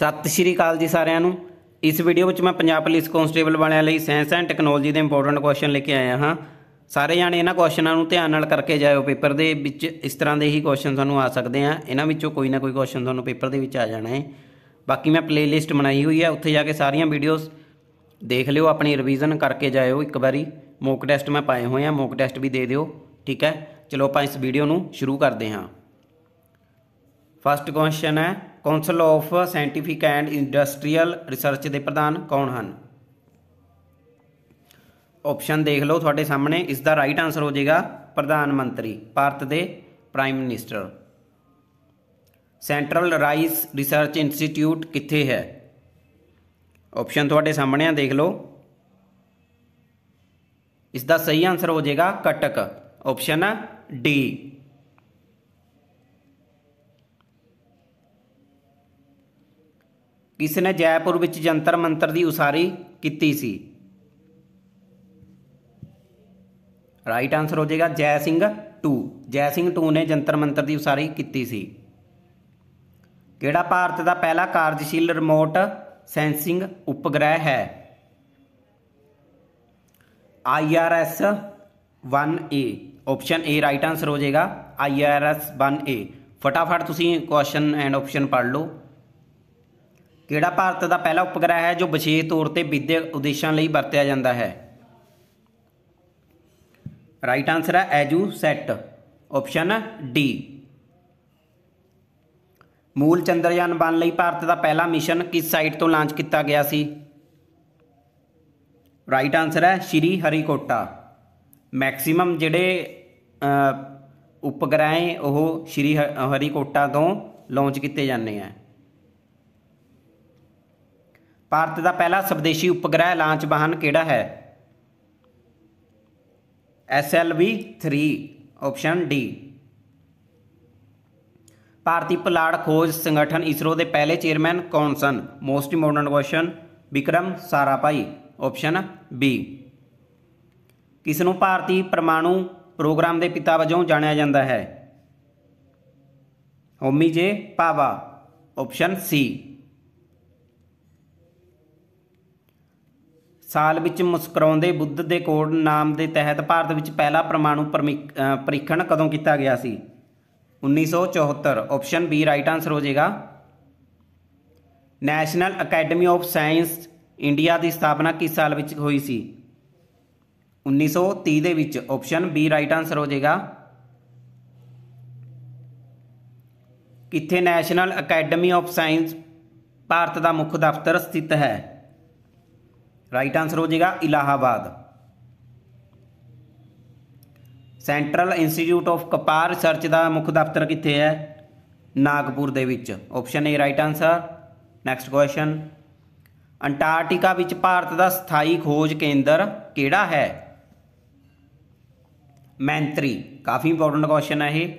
ਸਤਿ ਸ਼੍ਰੀ ਅਕਾਲ ਜੀ ਸਾਰਿਆਂ ਨੂੰ ਇਸ ਵੀਡੀਓ ਵਿੱਚ ਮੈਂ ਪੰਜਾਬ ਪੁਲਿਸ ਕਾਂਸਟੇਬਲ ਵਾਲਿਆਂ ਲਈ ਸਾਇੰਸ ਐਂਡ ਟੈਕਨੋਲੋਜੀ ਦੇ ਇੰਪੋਰਟੈਂਟ ਕੁਐਸਚਨ ਲੈ ਕੇ ਆਇਆ ਹਾਂ ਸਾਰੇ ਜਾਣੇ ਇਹਨਾਂ ਕੁਐਸਚਨਾਂ ਨੂੰ ਧਿਆਨ ਨਾਲ ਕਰਕੇ ਜਾਇਓ ਪੇਪਰ ਦੇ ਵਿੱਚ ਇਸ ਤਰ੍ਹਾਂ ਦੇ ਹੀ ਕੁਐਸਚਨ ਤੁਹਾਨੂੰ ਆ ਸਕਦੇ ਆ ਇਹਨਾਂ ਵਿੱਚੋਂ ਕੋਈ ਨਾ ਕੋਈ ਕੁਐਸਚਨ ਤੁਹਾਨੂੰ ਪੇਪਰ ਦੇ ਵਿੱਚ ਆ ਜਾਣਾ ਹੈ ਬਾਕੀ ਮੈਂ ਪਲੇਲਿਸਟ ਬਣਾਈ ਹੋਈ ਹੈ ਉੱਥੇ ਜਾ ਕੇ ਸਾਰੀਆਂ ਵੀਡੀਓਜ਼ ਦੇਖ ਲਿਓ ਆਪਣੀ ਰਿਵੀਜ਼ਨ ਕਰਕੇ ਜਾਇਓ ਇੱਕ ਵਾਰੀ ਮੌਕ ਟੈਸਟ ਮੈਂ ਪਾਏ ਹੋਏ ਆ ਮੌਕ ਟੈਸਟ ਵੀ ਦੇ ਦਿਓ ਠੀਕ ਹੈ ਚਲੋ ਆਪਾਂ ਇਸ ਵੀਡੀਓ ਨੂੰ ਸ਼ੁਰੂ ਕਰਦੇ ਹਾਂ ਫਸਟ ਕੁਐਸਚਨ ਹੈ council of scientific and industrial research ਦੇ ਪ੍ਰਧਾਨ ਕੌਣ ਹਨ ਆਪਸ਼ਨ ਦੇਖ ਲਓ ਤੁਹਾਡੇ ਸਾਹਮਣੇ ਇਸ ਦਾ ਰਾਈਟ ਆਨਸਰ ਹੋ ਜਾਏਗਾ ਪ੍ਰਧਾਨ ਮੰਤਰੀ ਭਾਰਤ ਦੇ prime minister central rice research institute ਕਿੱਥੇ ਹੈ ਆਪਸ਼ਨ ਤੁਹਾਡੇ ਸਾਹਮਣੇ ਆ ਦੇਖ ਲਓ ਇਸ ਦਾ ਸਹੀ ਆਨਸਰ ਹੋ ਜਾਏਗਾ ਕਟਕ ਆਪਸ਼ਨ ਡੀ ਕਿਸ ਨੇ ਜੈਪੁਰ ਵਿੱਚ ਜੰਤਰ ਮੰਤਰ ਦੀ ਉਸਾਰੀ ਕੀਤੀ ਸੀ ਰਾਈਟ ਆਨਸਰ ਹੋ ਜਾਏਗਾ ਜੈ ਸਿੰਘ 2 ਜੈ ਸਿੰਘ 2 ਨੇ ਜੰਤਰ ਮੰਤਰ ਦੀ ਉਸਾਰੀ ਕੀਤੀ ਸੀ ਕਿਹੜਾ ਭਾਰਤ ਦਾ ਪਹਿਲਾ ਕਾਰਜਸ਼ੀਲ ਰਿਮੋਟ ਸੈਂਸਿੰਗ ਉਪਗ੍ਰਹਿ ਹੈ IRS 1A option A right answer ਹੋ ਜਾਏਗਾ IRS 1A ਫਟਾਫਟ ਤੁਸੀਂ ਕੁਐਸਚਨ ਐਂਡ ਆਪਸ਼ਨ ਪੜ੍ਹ ਲਓ ਕਿਹੜਾ ਭਾਰਤ ਦਾ ਪਹਿਲਾ ਉਪਗ੍ਰਹਿ ਹੈ ਜੋ ਵਿਸ਼ੇਸ਼ ਤੌਰ ਤੇ ਵਿਦਿਅਕ ਉਦੇਸ਼ਾਂ ਲਈ ਵਰਤਿਆ ਜਾਂਦਾ ਹੈ ਰਾਈਟ ਆਨਸਰ ਹੈ ਐਜੂ ਸੈਟ ਆਪਸ਼ਨ ਡੀ ਮੂਲ ਚੰਦਰਯਾਨ ਬਣ ਲਈ ਭਾਰਤ ਦਾ ਪਹਿਲਾ ਮਿਸ਼ਨ ਕਿਸ ਸਾਈਟ ਤੋਂ ਲਾਂਚ ਕੀਤਾ ਗਿਆ ਸੀ ਰਾਈਟ ਆਨਸਰ ਹੈ ਸ਼੍ਰੀ ਹਰੀਕੋਟਾ ਮੈਕਸਿਮਮ ਜਿਹੜੇ ਉਪਗ੍ਰਹਿ ਉਹ ਸ਼੍ਰੀ ਹਰੀਕੋਟਾ ਤੋਂ ਲਾਂਚ ਕੀਤੇ ਜਾਂਦੇ ਆ ਭਾਰਤ ਦਾ ਪਹਿਲਾ ਸਵਦੇਸ਼ੀ ਉਪਗ੍ਰਹਿ ਲਾਂਚ ਵਾਹਨ ਕਿਹੜਾ ਹੈ SLV 3 ਆਪਸ਼ਨ ਡੀ ਭਾਰਤੀ ਪੁਲਾੜ ਖੋਜ ਸੰਗਠਨ ਇਸਰੋ ਦੇ ਪਹਿਲੇ ਚੇਅਰਮੈਨ ਕੌਣ ਸਨ most important question Vikram Sarabhai option B ਕਿਸ ਨੂੰ ਭਾਰਤੀ ਪਰਮਾਣੂ ਪ੍ਰੋਗਰਾਮ ਦੇ ਪਿਤਾ ਵਜੋਂ ਜਾਣਿਆ ਜਾਂਦਾ ਹੈ ਹੋਮੀ ਜੇ ਪਾਵਾ ਆਪਸ਼ਨ ਸੀ ਸਾਲ ਵਿੱਚ ਮੁਸਕਰਾਉਂਦੇ ਬੁੱਧ ਦੇ ਕੋਡ ਨਾਮ ਦੇ ਤਹਿਤ ਭਾਰਤ ਵਿੱਚ ਪਹਿਲਾ ਪਰਮਾਣੂ ਪਰੀਖਣ ਕਦੋਂ ਕੀਤਾ ਗਿਆ ਸੀ 1974 ਆਪਸ਼ਨ ਬੀ ਰਾਈਟ ਆਨਸਰ ਹੋ ਜਾਏਗਾ national academy of science India ਦੀ ਸਥਾਪਨਾ ਕਿਸ ਸਾਲ ਵਿੱਚ ਹੋਈ ਸੀ 1930 ਦੇ ਵਿੱਚ ਆਪਸ਼ਨ ਬੀ ਰਾਈਟ ਆਨਸਰ ਹੋ ਜਾਏਗਾ ਕਿੱਥੇ ਨੈਸ਼ਨਲ ਅਕੈਡਮੀ ਆਫ ਸਾਇੰਸ ਭਾਰਤ ਦਾ ਮੁੱਖ ਦਫ਼ਤਰ ਸਥਿਤ ਹੈ ਰਾਈਟ ਆਨਸਰ ਹੋ जाएगा ਇਲਾਹਾਬਾਦ ਸੈਂਟਰਲ ਇੰਸਟੀਚਿਊਟ ਆਫ ਕਪਾਰ ਰਿਸਰਚ ਦਾ ਮੁੱਖ ਦਫ਼ਤਰ ਕਿੱਥੇ ਹੈ ਨਾਗਪੁਰ ਦੇ ਵਿੱਚ option A right answer next question Antarctica ਵਿੱਚ ਭਾਰਤ ਦਾ ਸਥਾਈ ਖੋਜ ਕੇਂਦਰ ਕਿਹੜਾ ਹੈ ਮੈਂਤਰੀ ਕਾਫੀ ਇੰਪੋਰਟੈਂਟ ਕੁਐਸਚਨ ਹੈ ਇਹ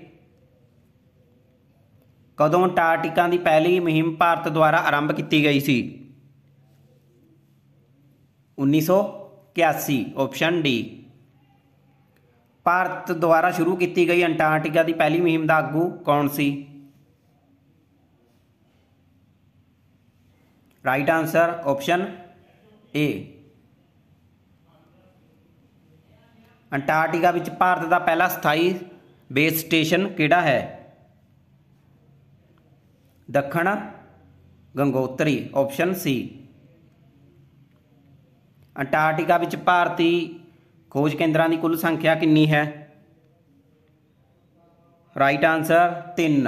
ਕਦੋਂ ਅੰਟਾਰਕਟਿਕਾ ਦੀ ਪਹਿਲੀ ਮੁਹਿੰਮ ਭਾਰਤ ਦੁਆਰਾ ਆਰੰਭ ਕੀਤੀ ਗਈ ਸੀ 1981 ਆਪਸ਼ਨ ਡੀ ਭਾਰਤ ਦੁਆਰਾ ਸ਼ੁਰੂ ਕੀਤੀ ਗਈ ਅੰਟਾਰਕਟਿਕਾ ਦੀ ਪਹਿਲੀ ਮੁਹਿੰਮ ਦਾ ਆਗੂ ਕੌਣ ਸੀ right answer option A Antarctica ਵਿੱਚ ਭਾਰਤ ਦਾ ਪਹਿਲਾ ਸਥਾਈ ਬੇਸ ਸਟੇਸ਼ਨ ਕਿਹੜਾ ਹੈ ਦੱਖਣ ਗੰਗੋਤਰੀ ਆਪਸ਼ਨ ਸੀ ਅੰਟਾਰਕਟਿਕਾ ਵਿੱਚ ਭਾਰਤੀ ਖੋਜ ਕੇਂਦਰਾਂ ਦੀ ਕੁੱਲ ਸੰਖਿਆ ਕਿੰਨੀ ਹੈ ਰਾਈਟ ਆਨਸਰ 3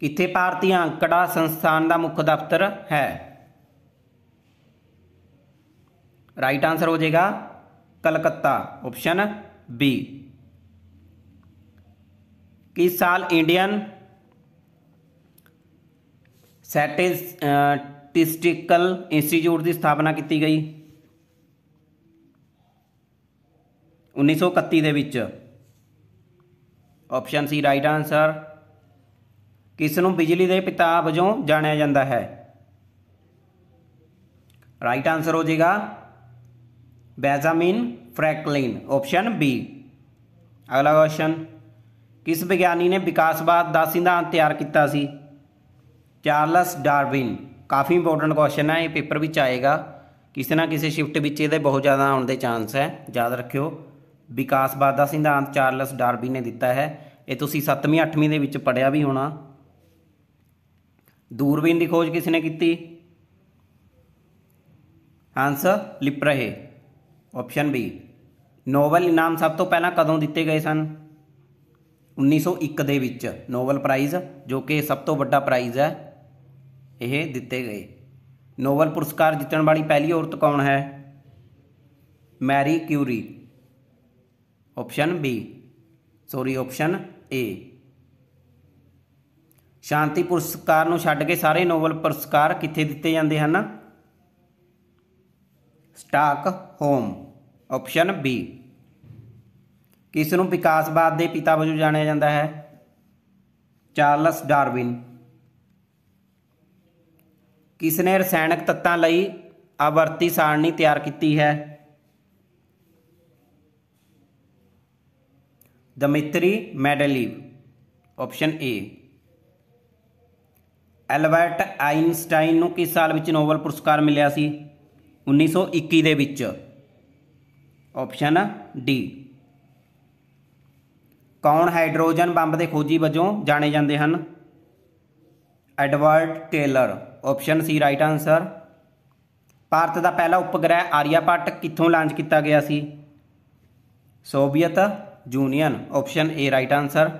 ਕਿੱਥੇ ਭਾਰਤੀ ਅੰਕੜਾ ਸੰਸਥਾਨ ਦਾ ਮੁੱਖ ਦਫ਼ਤਰ ਹੈ ਰਾਈਟ ਆਨਸਰ ਹੋ ਜਾਏਗਾ ਕਲਕੱਤਾ ਆਪਸ਼ਨ ਬੀ ਕਿਸ ਸਾਲ ਇੰਡੀਅਨ ਸੈਟਿਸ ਸਟੈਟਿਸਟੀਕਲ ਇੰਸਟੀਚਿਊਟ ਦੀ ਸਥਾਪਨਾ ਕੀਤੀ ਗਈ 1931 ਦੇ ਵਿੱਚ ਆਪਸ਼ਨ ਸੀ ਰਾਈਟ ਆਨਸਰ ਕਿਸ ਨੂੰ ਬਿਜਲੀ ਦੇ ਪਿਤਾ ਵਜੋਂ ਜਾਣਿਆ ਜਾਂਦਾ ਹੈ ਰਾਈਟ ਆਨਸਰ ਹੋ ਜਾਏਗਾ ਬੈਜ਼ਾਮਿਨ ਫ੍ਰੈਂਕਲਿਨ ਆਪਸ਼ਨ ਬੀ ਅਗਲਾ ਕੁਐਸਚਨ ਕਿਸ ਵਿਗਿਆਨੀ ਨੇ ਵਿਕਾਸਵਾਦ ਦਾ ਸਿਧਾਂਤ ਤਿਆਰ ਕੀਤਾ ਸੀ ਚਾਰਲਸ ਡਾਰਵਿਨ ਕਾਫੀ ਇੰਪੋਰਟੈਂਟ ਕੁਐਸਚਨ ਹੈ ਇਹ ਪੇਪਰ ਵਿੱਚ ਆਏਗਾ ਕਿਸੇ ਨਾ ਕਿਸੇ ਸ਼ਿਫਟ ਵਿੱਚ ਇਹਦੇ ਬਹੁਤ ਜ਼ਿਆਦਾ ਆਉਣ ਦੇ ਚਾਂਸ ਹੈ ਯਾਦ ਰੱਖਿਓ ਵਿਕਾਸਵਾਦ ਦਾ ਸਿਧਾਂਤ ਚਾਰਲਸ ਡਾਰਬੀ ਨੇ ਦਿੱਤਾ ਹੈ ਇਹ ਤੁਸੀਂ 7ਵੀਂ 8ਵੀਂ ਦੇ ਵਿੱਚ ਪੜਿਆ ਵੀ ਹੋਣਾ ਦੂਰਬੀਨ ਦੀ ਖੋਜ ਕਿਸ ਨੇ ਕੀਤੀ ਆਨਸਰ ਲਿਪ ਰਹੇ ਆਪਸ਼ਨ ਬੀ ਨੋਬਲ ਇਨਾਮ ਸਭ ਤੋਂ ਪਹਿਲਾਂ ਕਦੋਂ ਦਿੱਤੇ ਗਏ ਸਨ 1901 ਦੇ ਵਿੱਚ ਨੋਬਲ ਪ੍ਰਾਈਜ਼ ਜੋ ਕਿ ਸਭ ਤੋਂ ਵੱਡਾ ਪ੍ਰਾਈਜ਼ ਹੈ ਇਹ ਦਿੱਤੇ ਗਏ ਨੋਬਲ ਪੁਰਸਕਾਰ ਜਿੱਤਣ ਵਾਲੀ ਪਹਿਲੀ ਔਰਤ ਕੌਣ ਹੈ Marie Curie option B sorry option A ਸ਼ਾਂਤੀ ਪੁਰਸਕਾਰ ਨੂੰ ਛੱਡ ਕੇ ਸਾਰੇ ਨੋਬਲ ਪੁਰਸਕਾਰ ਕਿੱਥੇ ਦਿੱਤੇ ਜਾਂਦੇ ਹਨ ਸਟਾਕ ਹੋਮ ਆਪਸ਼ਨ ਬੀ ਕਿਸ ਨੂੰ ਵਿਕਾਸਵਾਦ ਦੇ ਪਿਤਾ ਵਜੋਂ ਜਾਣਿਆ ਜਾਂਦਾ ਹੈ ਚਾਰਲਸ ਡਾਰਵਿਨ ਕਿਸ ਨੇ ਰਸਾਇਣਕ ਤੱਤਾਂ ਲਈ ਆਵਰਤੀ ਸਾਰਣੀ ਤਿਆਰ ਕੀਤੀ ਹੈ Dmitri Mendeleev option A Albert Einstein ਨੂੰ ਕਿਸ ਸਾਲ ਵਿੱਚ ਨੋਬਲ ਪੁਰਸਕਾਰ ਮਿਲਿਆ ਸੀ 1921 ਦੇ ਵਿੱਚ ਆਪਸ਼ਨ ਡੀ ਕੌਣ ਹਾਈਡਰੋਜਨ ਬੰਬ ਦੇ ਖੋਜੀ ਵਜੋਂ ਜਾਣੇ ਜਾਂਦੇ ਹਨ Edward Teller option C right answer Bharat ਦਾ ਪਹਿਲਾ ਉਪਗ੍ਰਹਿ ਆਰੀਆਪੱਟ ਕਿੱਥੋਂ ਲਾਂਚ ਕੀਤਾ ਗਿਆ ਸੀ Soviet Union option A right answer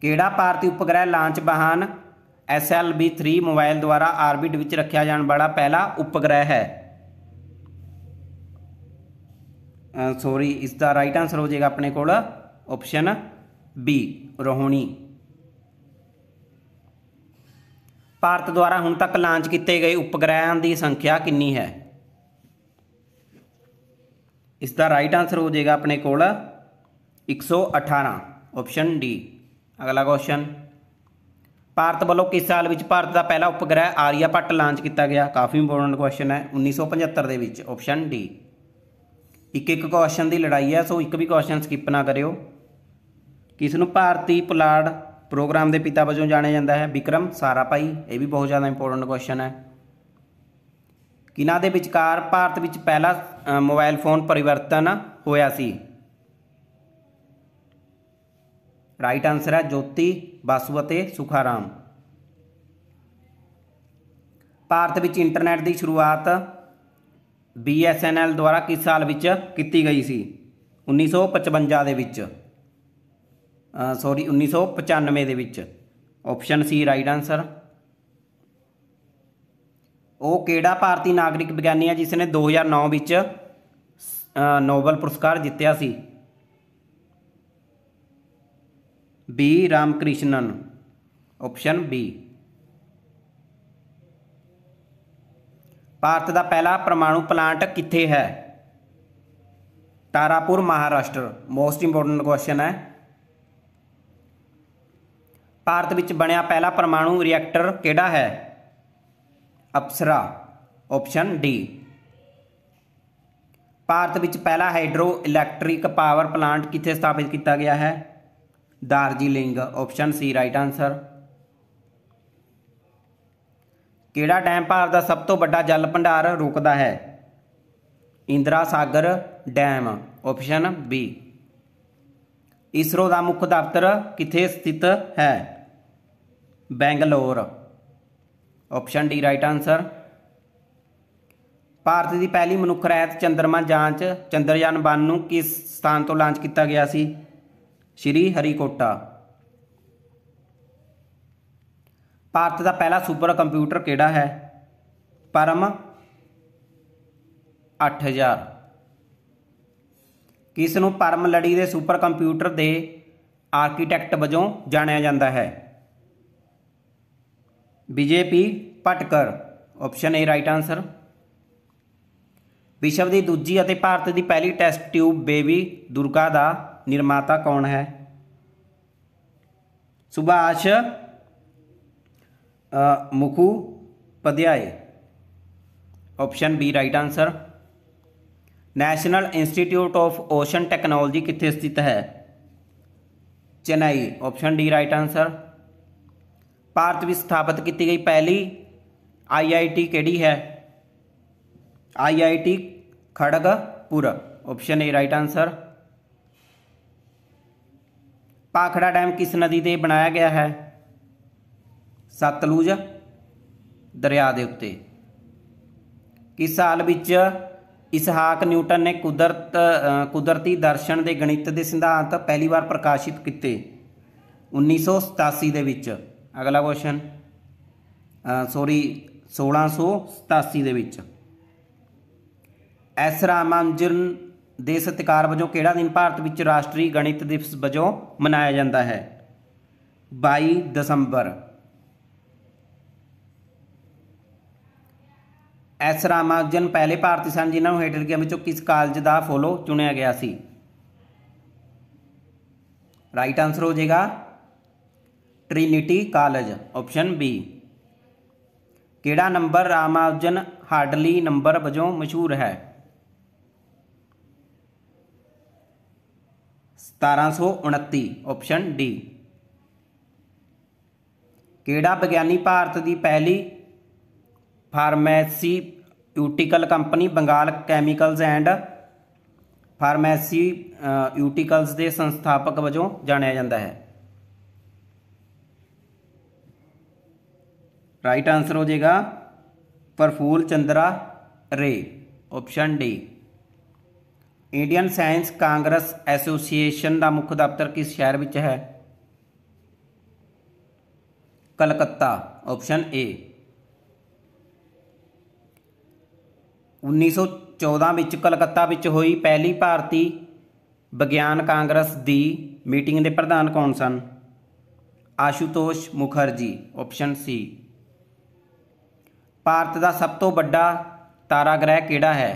ਕਿਹੜਾ ਭਾਰਤੀ ਉਪਗ੍ਰਹਿ ਲਾਂਚ ਵਾਹਨ SLB3 3 ਮੋਬਾਈਲ ਦੁਆਰਾ ਆਰਬਿਟ ਵਿੱਚ ਰੱਖਿਆ ਜਾਣ ਵਾਲਾ ਪਹਿਲਾ ਉਪਗ੍ਰਹਿ ਹੈ ਸੌਰੀ ਇਸ ਦਾ ਰਾਈਟ ਆਨਸਰ ਹੋ ਜਾਏਗਾ ਆਪਣੇ ਕੋਲ ਆਪਸ਼ਨ ਬੀ ਰੋਹਣੀ ਭਾਰਤ ਦੁਆਰਾ ਹੁਣ ਤੱਕ ਲਾਂਚ ਕੀਤੇ ਗਏ ਉਪਗ੍ਰਹਿਾਂ ਦੀ ਸੰਖਿਆ ਕਿੰਨੀ ਹੈ ਇਸ ਦਾ ਰਾਈਟ ਆਨਸਰ ਹੋ ਜਾਏਗਾ ਆਪਣੇ ਕੋਲ 118 ਆਪਸ਼ਨ ਡੀ ਅਗਲਾ ਕੁਐਸਚਨ ਭਾਰਤ ਵੱਲੋਂ ਕਿਸ ਸਾਲ ਵਿੱਚ ਭਾਰਤ ਦਾ ਪਹਿਲਾ ਉਪਗ੍ਰਹਿ ਆਰੀਆਭੱਟ ਲਾਂਚ ਕੀਤਾ ਗਿਆ ਕਾਫੀ ਇੰਪੋਰਟੈਂਟ ਕੁਐਸਚਨ ਹੈ 1975 ਦੇ ਵਿੱਚ ਆਪਸ਼ਨ ਡੀ ਇੱਕ ਇੱਕ ਕੁਐਸਚਨ ਦੀ ਲੜਾਈ ਹੈ ਸੋ ਇੱਕ ਵੀ ਕੁਐਸਚਨ ਸਕਿਪ ਨਾ ਕਰਿਓ ਕਿਸ ਨੂੰ ਭਾਰਤੀ ਪੁਲਾੜ ਪ੍ਰੋਗਰਾਮ ਦੇ ਪਿਤਾ ਵਜੋਂ ਜਾਣਿਆ ਜਾਂਦਾ ਹੈ ਵਿਕਰਮ ਸਾਰਾਪਾਈ ਇਹ ਵੀ ਬਹੁਤ ਜ਼ਿਆਦਾ ਇੰਪੋਰਟੈਂਟ ਕੁਐਸਚਨ ਹੈ ਕਿਨਾਂ ਦੇ ਵਿਚਕਾਰ ਭਾਰਤ ਵਿੱਚ ਪਹਿਲਾ ਮੋਬਾਈਲ ਫੋਨ ਪਰਿਵਰਤਨ ਹੋਇਆ ਸੀ ਰਾਈਟ ਆਨਸਰ ਹੈ ਜੋਤੀ ਬਾਸੂ ਅਤੇ ਸੁਖਾਰਾਮ ਭਾਰਤ ਵਿੱਚ ਇੰਟਰਨੈਟ ਦੀ ਸ਼ੁਰੂਆਤ BSNL ਦੁਆਰਾ ਕਿਸ ਸਾਲ ਵਿੱਚ ਕੀਤੀ ਗਈ ਸੀ 1955 ਦੇ ਵਿੱਚ ਸੌਰੀ 1995 ਦੇ ਵਿੱਚ ਆਪਸ਼ਨ ਸੀ ਰਾਈਟ ਆਨਸਰ ਉਹ ਕਿਹੜਾ ਭਾਰਤੀ ਨਾਗਰਿਕ ਵਿਗਿਆਨੀ ਹੈ ਜਿਸ ਨੇ 2009 ਵਿੱਚ ਨੋਬਲ ਪੁਰਸਕਾਰ ਜਿੱਤਿਆ ਸੀ B Ramakrishnan option B Bharat ਦਾ ਪਹਿਲਾ ਪਰਮਾਣੂ ਪਲਾਂਟ ਕਿੱਥੇ ਹੈ Tarapur Maharashtra most important question ਹੈ ਭਾਰਤ ਵਿੱਚ ਬਣਿਆ ਪਹਿਲਾ ਪਰਮਾਣੂ ਰਿਐਕਟਰ ਕਿਹੜਾ ਹੈ ਅਪਸਰਾ ਆਪਸ਼ਨ ਡੀ ਭਾਰਤ ਵਿੱਚ ਪਹਿਲਾ ਹਾਈਡਰੋ ਇਲੈਕਟ੍ਰਿਕ ਪਾਵਰ ਪਲਾਂਟ ਕਿੱਥੇ ਸਥਾਪਿਤ ਕੀਤਾ ਗਿਆ ਹੈ Darjeeling option C right answer ਕਿਹੜਾ ਡੈਮ ਭਾਰਤ ਦਾ ਸਭ ਤੋਂ ਵੱਡਾ ਜਲ ਭੰਡਾਰ ਰੋਕਦਾ ਹੈ Indira Sagar dam option B ISRO ਦਾ ਮੁੱਖ ਦਫ਼ਤਰ ਕਿੱਥੇ ਸਥਿਤ ਹੈ Bangalore option D right answer Bharat ਦੀ ਪਹਿਲੀ ਮਨੁੱਖ ਰਹਿਤ ਚੰਦਰਮਾ ਜਾਂਚ ਚੰਦਰਯਾਨ 1 ਨੂੰ ਕਿਸ ਸਥਾਨ ਤੋਂ ਲਾਂਚ ਕੀਤਾ ਗਿਆ ਸੀ ਸ਼੍ਰੀ ਹਰੀਕੋਟਾ ਭਾਰਤ ਦਾ ਪਹਿਲਾ ਸੁਪਰ ਕੰਪਿਊਟਰ ਕਿਹੜਾ ਹੈ ਪਰਮ 8000 ਕਿਸ ਨੂੰ ਪਰਮ ਲੜੀ ਦੇ ਸੁਪਰ ਕੰਪਿਊਟਰ ਦੇ ਆਰਕੀਟੈਕਟ ਵਜੋਂ ਜਾਣਿਆ ਜਾਂਦਾ ਹੈ ਬੀਜੇਪੀ Patkar option A right answer ਵਿਸ਼ਵ ਦੀ ਦੂਜੀ ਅਤੇ ਭਾਰਤ ਦੀ ਪਹਿਲੀ ਟੈਸਟ ਟਿਊਬ ਬੇਬੀ ਦੁਰਗਾ ਦਾ ਨਿਰਮਾਤਾ ਕੌਣ ਹੈ Subhash Mukhopadhyay option B right answer National Institute of Ocean Technology ਕਿੱਥੇ ਸਥਿਤ ਹੈ Chennai option D right answer Bharat ਵਿੱਚ ਸਥਾਪਿਤ ਕੀਤੀ ਗਈ ਪਹਿਲੀ ਆਈਆਈਟੀ ਕਿਹੜੀ ਹੈ IIT Kharagpur option A right answer Bhakra dam ਕਿਸ ਨਦੀ ਤੇ ਬਣਾਇਆ ਗਿਆ ਹੈ ਸਤਲੁਜ ਦਰਿਆ ਦੇ ਉੱਤੇ ਕਿਸ ਸਾਲ ਵਿੱਚ ਇਸਹਾਕ ਨਿਊਟਨ ਨੇ ਕੁਦਰਤ ਕੁਦਰਤੀ ਦਰਸ਼ਨ ਦੇ ਗਣਿਤ ਦੇ ਸਿਧਾਂਤ ਪਹਿਲੀ ਵਾਰ ਪ੍ਰਕਾਸ਼ਿਤ ਕੀਤੇ 1987 ਦੇ ਵਿੱਚ ਅਗਲਾ ਕੁਐਸਚਨ ਸੌਰੀ 1687 ਦੇ ਵਿੱਚ ਐਸ ਰਾਮਾਨੁਜਨ ਦੇ ਸਤਿਕਾਰ ਵਜੋਂ ਕਿਹੜਾ ਦਿਨ ਭਾਰਤ ਵਿੱਚ ਰਾਸ਼ਟਰੀ ਗਣਿਤ ਦਿਵਸ ਵਜੋਂ ਮਨਾਇਆ ਜਾਂਦਾ ਹੈ 22 ਦਸੰਬਰ ਐਸ ਰਾਮਾਨੁਜਨ ਪਹਿਲੇ ਭਾਰਤੀ ਸਨ ਜਿਨ੍ਹਾਂ ਨੂੰ ਹੇਠ ਗਿਆ ਵਿੱਚੋਂ ਕਿਸ ਕਾਲਜ ਦਾ ਫੋਲੋ ਚੁਣਿਆ ਗਿਆ ਸੀ ਰਾਈਟ ਆਨਸਰ ਹੋ ਜਾਏਗਾ ਟ੍ਰਿਨਿਟੀ ਕਾਲਜ ਆਪਸ਼ਨ ਬੀ ਕਿਹੜਾ ਨੰਬਰ ਰਾਮਾਜਨ ਹਾਰਡਲੀ ਨੰਬਰ ਵਜੋਂ ਮਸ਼ਹੂਰ ਹੈ 1729 ਆਪਸ਼ਨ ਡੀ ਕਿਹੜਾ ਵਿਗਿਆਨੀ ਭਾਰਤ ਦੀ ਪਹਿਲੀ pharmaceutical company Bengal chemicals and pharmaceuticals ਦੇ ਸੰਸਥਾਪਕ ਵਜੋਂ ਜਾਣਿਆ ਜਾਂਦਾ ਹੈ ਰਾਈਟ ਆਨਸਰ ਹੋ ਜਾਏਗਾ Prafulla Chandra Ray option D Indian Science Congress Association ਦਾ ਮੁੱਖ ਦਫ਼ਤਰ ਕਿਸ ਸ਼ਹਿਰ ਵਿੱਚ ਹੈ ਕਲਕੱਤਾ ਆਪਸ਼ਨ ਏ 1914 ਵਿੱਚ ਕਲਕੱਤਾ ਵਿੱਚ ਹੋਈ ਪਹਿਲੀ ਭਾਰਤੀ ਵਿਗਿਆਨ ਕਾਂਗਰਸ ਦੀ ਮੀਟਿੰਗ ਦੇ ਪ੍ਰਧਾਨ ਕੌਣ ਸਨ ਆਸ਼ੂਤੋਸ਼ ਮੁਖਰਜੀ ਆਪਸ਼ਨ ਸੀ ਭਾਰਤ ਦਾ ਸਭ ਤੋਂ ਵੱਡਾ ਤਾਰਾ ਗ੍ਰਹਿ ਕਿਹੜਾ ਹੈ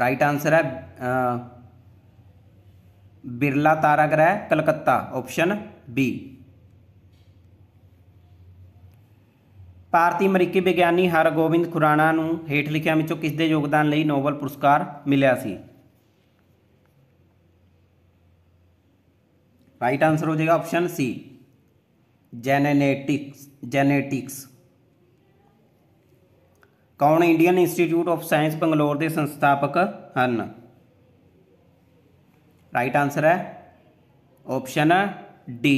ਰਾਈਟ ਆਨਸਰ ਹੈ ਬਿਰਲਾ ਤਾਰਾ ਗ੍ਰਹਿ ਕਲਕੱਤਾ ਆਪਸ਼ਨ ਬੀ ਭਾਰਤੀ ਅਮਰੀਕੀ ਵਿਗਿਆਨੀ ਹਰਗੋਬਿੰਦ ਖੁਰਾਣਾ ਨੂੰ ਹੇਠ ਲਿਖਿਆਂ ਵਿੱਚੋਂ ਕਿਸ ਦੇ ਯੋਗਦਾਨ ਲਈ ਨੋਬਲ ਪੁਰਸਕਾਰ ਮਿਲਿਆ ਸੀ ਰਾਈਟ ਆਨਸਰ ਹੋ ਜਾਏਗਾ ਆਪਸ਼ਨ ਸੀ ਜੈਨੇਟਿਕਸ ਜੈਨੇਟਿਕਸ ਕੌਣ Indian Institute of Science Bangalore ਦੇ ਸੰਸਥਾਪਕ ਹਨ ਰਾਈਟ ਆਨਸਰ ਹੈ ਆਪਸ਼ਨ ਡੀ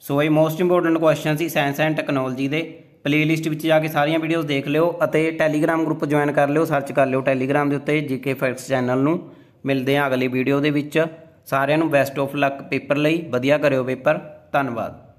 ਸੋ ਇਹ ਮੋਸਟ ਇੰਪੋਰਟੈਂਟ ਕੁਐਸਚਨ ਸੀ ਸਾਇੰਸ ਐਂਡ ਟੈਕਨੋਲੋਜੀ ਦੇ ਪਲੇਲਿਸਟ ਵਿੱਚ ਜਾ ਕੇ ਸਾਰੀਆਂ ਵੀਡੀਓਜ਼ ਦੇਖ ਲਿਓ ਅਤੇ ਟੈਲੀਗ੍ਰam ਗਰੁੱਪ ਜੁਆਇਨ ਕਰ ਲਿਓ ਸਰਚ ਕਰ ਲਿਓ ਟੈਲੀਗ੍ਰam ਦੇ ਉੱਤੇ ਜੀਕੇ ਫੈਕਟਸ ਚੈਨਲ ਨੂੰ ਮਿਲਦੇ ਹਾਂ ਅਗਲੀ ਵੀਡੀਓ ਦੇ ਵਿੱਚ ਸਾਰਿਆਂ ਨੂੰ ਬੈਸਟ ਆਫ ਲੱਕ ਪੇਪਰ ਲਈ ਵਧੀਆ ਕਰਿਓ ਪੇਪਰ ਧੰਨਵਾਦ